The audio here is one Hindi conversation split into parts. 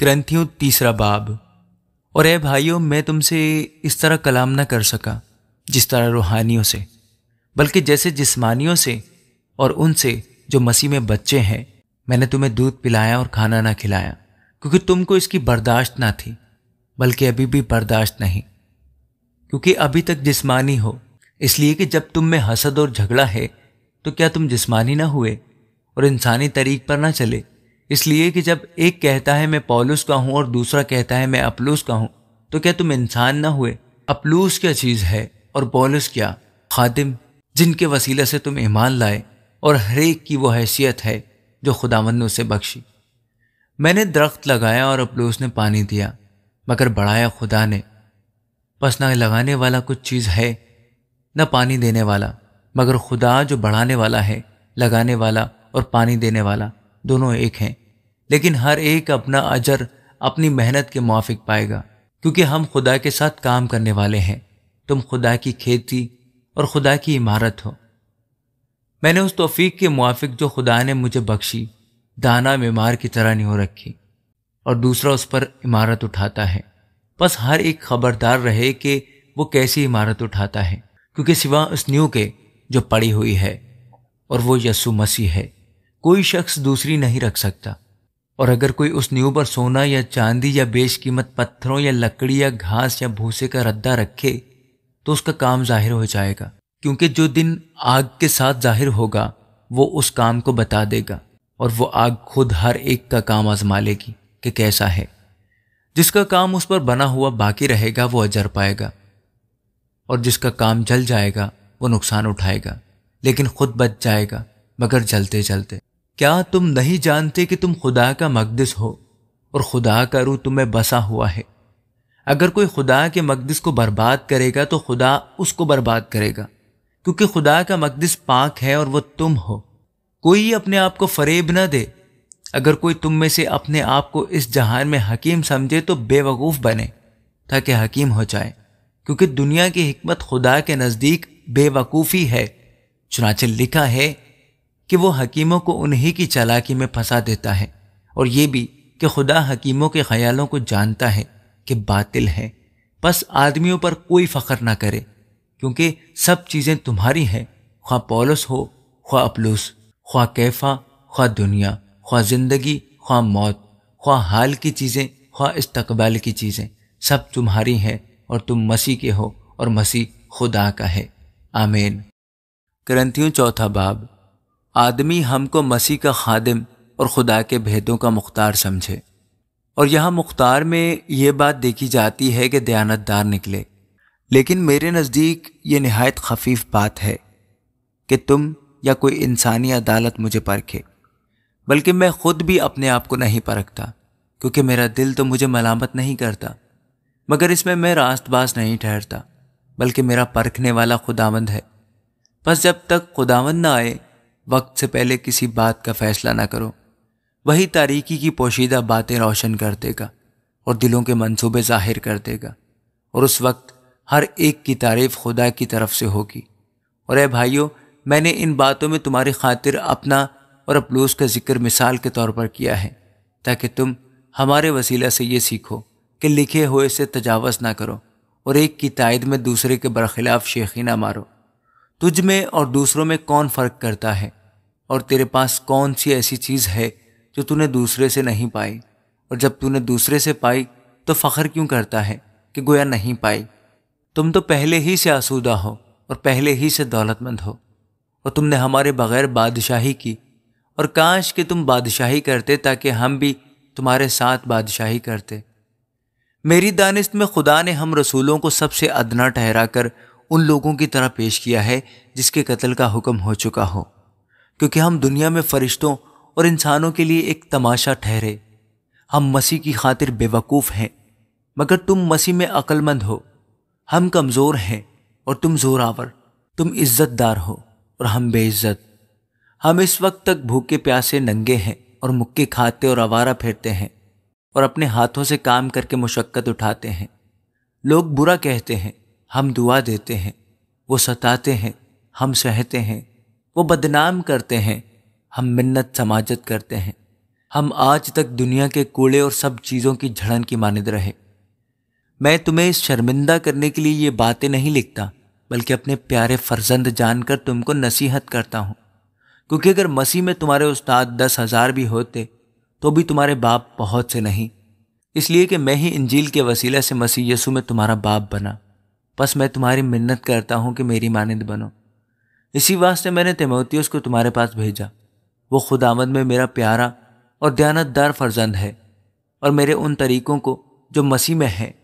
ग्रंथियों तीसरा बाब और ए भाइयों मैं तुमसे इस तरह कलाम ना कर सका जिस तरह रूहानियों से बल्कि जैसे जिस्मानियों से और उनसे जो मसीह में बच्चे हैं मैंने तुम्हें दूध पिलाया और खाना ना खिलाया क्योंकि तुमको इसकी बर्दाश्त ना थी बल्कि अभी भी बर्दाश्त नहीं क्योंकि अभी तक जिस्मानी हो इसलिए कि जब तुम में हसद और झगड़ा है तो क्या तुम जिस्मानी ना हुए और इंसानी तरीक पर ना चले इसलिए कि जब एक कहता है मैं पॉलुस का हूँ और दूसरा कहता है मैं अपलूस का हूँ तो क्या तुम इंसान ना हुए अपलूस क्या चीज़ है और पॉलुस क्या खादिम जिनके वसीले से तुम ईमान लाए और हरेक की वो हैसियत है जो खुदावन ने उसे बख्शी मैंने दरख्त लगाया और अपलूस ने पानी दिया मगर बढ़ाया खुदा ने बस ना लगाने वाला कुछ चीज़ है न पानी देने वाला मगर खुदा जो बढ़ाने वाला है लगाने वाला और पानी देने वाला दोनों एक हैं लेकिन हर एक अपना अजर अपनी मेहनत के मुआफिक पाएगा क्योंकि हम खुदा के साथ काम करने वाले हैं तुम खुदा की खेती और खुदा की इमारत हो मैंने उस तोफीक के मुआफिक जो खुदा ने मुझे बख्शी दाना बीमार की तरह नहीं हो रखी और दूसरा उस पर इमारत उठाता है बस हर एक खबरदार रहे कि वो कैसी इमारत उठाता है क्योंकि सिवा उस न्यू के जो पड़ी हुई है और वो यसु मसीह है कोई शख्स दूसरी नहीं रख सकता और अगर कोई उस नींव पर सोना या चांदी या बेशकीमत पत्थरों या लकड़ी या घास या भूसे का रद्दा रखे तो उसका काम जाहिर हो जाएगा क्योंकि जो दिन आग के साथ जाहिर होगा वो उस काम को बता देगा और वो आग खुद हर एक का काम आजमा लेगी कि कैसा है जिसका काम उस पर बना हुआ बाकी रहेगा वो अजर पाएगा और जिसका काम जल जाएगा वो नुकसान उठाएगा लेकिन खुद बच जाएगा मगर जलते जलते क्या तुम नहीं जानते कि तुम खुदा का मकदस हो और खुदा का रू तुम्हें बसा हुआ है अगर कोई खुदा के मकदस को बर्बाद करेगा तो खुदा उसको बर्बाद करेगा क्योंकि खुदा का मकदस पाक है और वह तुम हो कोई अपने आप को फरेब ना दे अगर कोई तुम में से अपने आप को इस जहान में हकीम समझे तो बेवकूफ़ बने ताकि हकीम हो जाए क्योंकि दुनिया की हमत खुदा के नज़दीक बेवकूफ़ी है चुनाचे लिखा है कि वो हकीमों को उन्हीं की चालाकी में फंसा देता है और ये भी कि खुदा हकीमों के ख्यालों को जानता है कि बातिल है बस आदमियों पर कोई फ़ख्र ना करे क्योंकि सब चीज़ें तुम्हारी हैं ख्वा पॉलस हो ख्वा अपलूस ख्वा कैफा ख्वा दुनिया ख्वा जिंदगी ख्वा मौत ख्वा हाल की चीज़ें ख्वा इस्तकबाल की चीज़ें सब तुम्हारी हैं और तुम मसीह के हो और मसीह खुदा का है आमेन क्रंथियों चौथा बाब आदमी हमको मसीह का खादिम और खुदा के भेदों का मुख्तार समझे और यहाँ मुख्तार में ये बात देखी जाती है कि दयानतदार निकले लेकिन मेरे नज़दीक ये नहायत खफीफ बात है कि तुम या कोई इंसानी अदालत मुझे परखे बल्कि मैं खुद भी अपने आप को नहीं परखता क्योंकि मेरा दिल तो मुझे मलामत नहीं करता मगर इसमें मैं रास्तबाज नहीं ठहरता बल्कि मेरा परखने वाला खुदावंद है बस जब तक खुदावंद ना आए वक्त से पहले किसी बात का फैसला ना करो वही तारीकी की पोशीदा बातें रोशन कर देगा और दिलों के मंसूबे जाहिर कर देगा और उस वक्त हर एक की तारीफ खुदा की तरफ से होगी और ए भाइयों मैंने इन बातों में तुम्हारी खातिर अपना और अपलूस का जिक्र मिसाल के तौर पर किया है ताकि तुम हमारे वसीला से ये सीखो कि लिखे हुए से तजावज़ ना करो और एक की तायद में दूसरे के बरखिलाफ़ शेखी ना मारो तुझ में और दूसरों में कौन फ़र्क करता है और तेरे पास कौन सी ऐसी चीज़ है जो तूने दूसरे से नहीं पाई और जब तूने दूसरे से पाई तो फ़ख्र क्यों करता है कि गोया नहीं पाई तुम तो पहले ही से आसूदा हो और पहले ही से दौलतमंद हो और तुमने हमारे बगैर बादशाही की और काश कि तुम बादशाही करते ताकि हम भी तुम्हारे साथ बादशाही करते मेरी दानिश में खुदा ने हम रसूलों को सबसे अदना ठहरा कर उन लोगों की तरह पेश किया है जिसके कत्ल का हुक्म हो चुका हो क्योंकि हम दुनिया में फरिश्तों और इंसानों के लिए एक तमाशा ठहरे हम मसीह की खातिर बेवकूफ़ हैं मगर तुम मसीह में अक्लमंद हो हम कमज़ोर हैं और तुम जोरावर तुम इज़्ज़तदार हो और हम बेइज्जत हम इस वक्त तक भूखे प्यासे नंगे हैं और मुक्के खाते और आवारा फेरते हैं और अपने हाथों से काम करके मुशक्क़त उठाते हैं लोग बुरा कहते हैं हम दुआ देते हैं वो सताते हैं हम सहते हैं वो बदनाम करते हैं हम मिन्नत समाजत करते हैं हम आज तक दुनिया के कूड़े और सब चीज़ों की झड़न की मानद रहे मैं तुम्हें शर्मिंदा करने के लिए ये बातें नहीं लिखता बल्कि अपने प्यारे फर्जंद जानकर तुमको नसीहत करता हूँ क्योंकि अगर मसीह में तुम्हारे उस्ताद दस हज़ार भी होते तो भी तुम्हारे बाप बहुत से नहीं इसलिए कि मैं ही इंजील के वसीला से मसीह यसु में तुम्हारा बाप बना बस मैं तुम्हारी मिन्नत करता हूँ कि मेरी मानद बनो इसी वास्ते मैंने तिमोतियस को तुम्हारे पास भेजा वो खुदामद में मेरा प्यारा और दयानतदार फर्जंद है और मेरे उन तरीकों को जो मसीह में है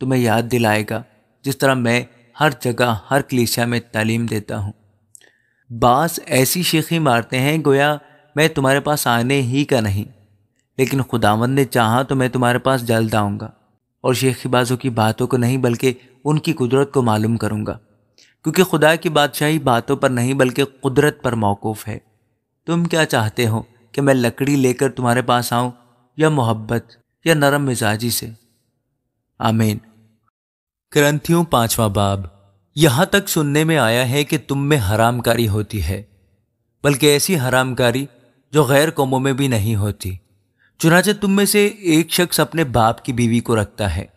तुम्हें याद दिलाएगा जिस तरह मैं हर जगह हर कलीसिया में तालीम देता हूँ बास ऐसी शेखी मारते हैं गोया मैं तुम्हारे पास आने ही का नहीं लेकिन खुदावंद ने चाहा तो मैं तुम्हारे पास जल्द आऊँगा और शेखीबाजों की बातों को नहीं बल्कि उनकी कुदरत को मालूम करूँगा क्योंकि खुदा की बादशाही बातों पर नहीं बल्कि कुदरत पर मौकूफ़ है तुम क्या चाहते हो कि मैं लकड़ी लेकर तुम्हारे पास आऊं या मोहब्बत या नरम मिजाजी से आमीन ग्रंथियों पांचवा बाब यहां तक सुनने में आया है कि तुम में हरामकारी होती है बल्कि ऐसी हरामकारी जो गैर कौमों में भी नहीं होती चुनाचे तुम में से एक शख्स अपने बाप की बीवी को रखता है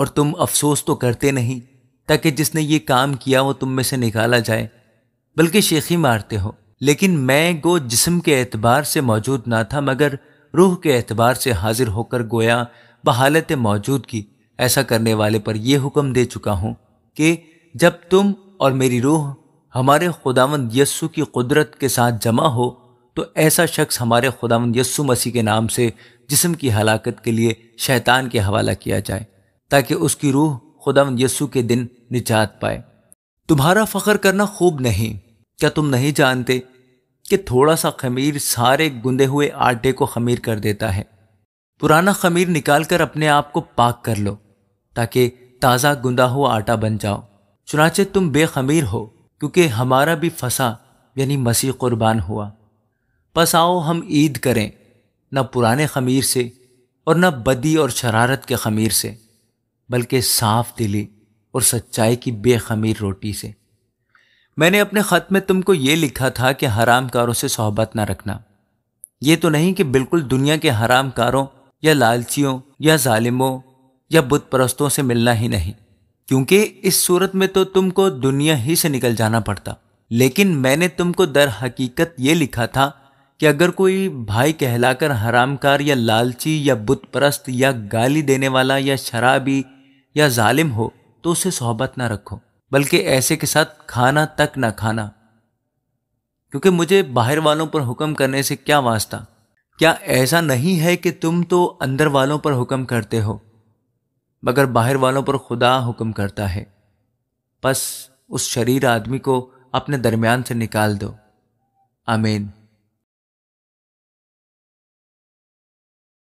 और तुम अफसोस तो करते नहीं ताकि जिसने ये काम किया वो तुम में से निकाला जाए बल्कि शेखी मारते हो लेकिन मैं गो जिसम के एतबार से मौजूद ना था मगर रूह के एतबार से हाजिर होकर गोया बहालत मौजूद की ऐसा करने वाले पर यह हुक्म दे चुका हूँ कि जब तुम और मेरी रूह हमारे खुदावंद यस्सु की कुदरत के साथ जमा हो तो ऐसा शख्स हमारे खुदावंद यस्सु मसीह के नाम से जिस्म की हलाकत के लिए शैतान के हवाला किया जाए ताकि उसकी रूह खुदा यसु के दिन निजात पाए तुम्हारा फख्र करना खूब नहीं क्या तुम नहीं जानते कि थोड़ा सा खमीर सारे गुंदे हुए आटे को खमीर कर देता है पुराना खमीर निकाल कर अपने आप को पाक कर लो ताकि ताज़ा गुंदा हुआ आटा बन जाओ चुनाचे तुम बेखमीर हो क्योंकि हमारा भी फंसा यानी मसीह कुर्बान हुआ बस आओ हम ईद करें न पुराने खमीर से और न बदी और शरारत के खमीर से बल्कि साफ दिली और सच्चाई की बेखमीर रोटी से मैंने अपने ख़त में तुमको ये लिखा था कि हराम कारों से सोहबत ना रखना ये तो नहीं कि बिल्कुल दुनिया के हराम कारों या लालचियों या जालिमों या बुत परस्तों से मिलना ही नहीं क्योंकि इस सूरत में तो तुमको दुनिया ही से निकल जाना पड़ता लेकिन मैंने तुमको दर हकीकत ये लिखा था कि अगर कोई भाई कहलाकर हरामकार या लालची या बुत परस्त या गाली देने वाला या शराबी या जालिम हो तो उसे सोहबत ना रखो बल्कि ऐसे के साथ खाना तक ना खाना क्योंकि मुझे बाहर वालों पर हुक्म करने से क्या वास्ता क्या ऐसा नहीं है कि तुम तो अंदर वालों पर हुक्म करते हो मगर बाहर वालों पर खुदा हुक्म करता है बस उस शरीर आदमी को अपने दरमियान से निकाल दो आमीन